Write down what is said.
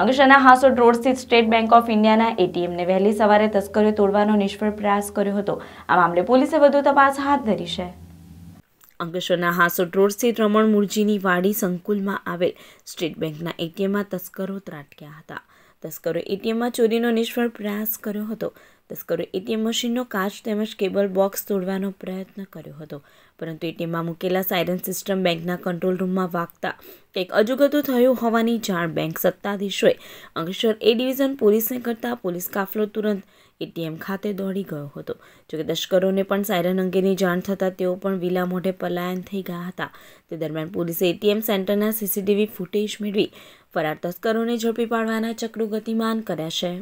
અંકલેશ્વરના હાસોડ રોડ સ્થિત State Bank of ઇન્ડિયાના એટીએમને વહેલી સવારે તસ્કરોએ તોડવાનો નિષ્ફળ પ્રયાસ કર્યો હતો આ મામલે પોલીસે વધુ તપાસ હાથ ધરી છે અંકલેશ્વરના હાસોડ રોડ સ્થિત રમણ મુરજીની વાડી સંકુલમાં આવેલ સ્ટેટ બેંકના એટીએમમાં તસ્કરો ત્રાટક્યા હતા તસ્કરોએ એટીએમમાં ચોરીનો નિષ્ફળ પ્રયાસ કર્યો હતો તસ્કરોએ એટીએમ મશીનનો કાચ તેમજ કેબલ બોક્સ તોડવાનો પ્રયત્ન કર્યો હતો પરંતુ એટીએમમાં મૂકેલા સાયરન સિસ્ટમ બેંકના કંટ્રોલ રૂમમાં વાગતા કંઈક અજુગતું થયું હોવાની જાણ બેંક સત્તાધીશોએ અંકલેશ્વર એ ડિવિઝન પોલીસને કરતાં પોલીસ કાફલો તુરંત એટીએમ ખાતે દોડી ગયો હતો જોકે તસ્કરોને પણ સાયરન અંગેની જાણ થતાં તેઓ પણ વિલા મોઢે પલાયન થઈ ગયા હતા તે દરમિયાન પોલીસે એટીએમ સેન્ટરના સીસીટીવી ફૂટેજ મેળવી ફરાર તસ્કરોને ઝડપી પાડવાના ચક્રો ગતિમાન કર્યા છે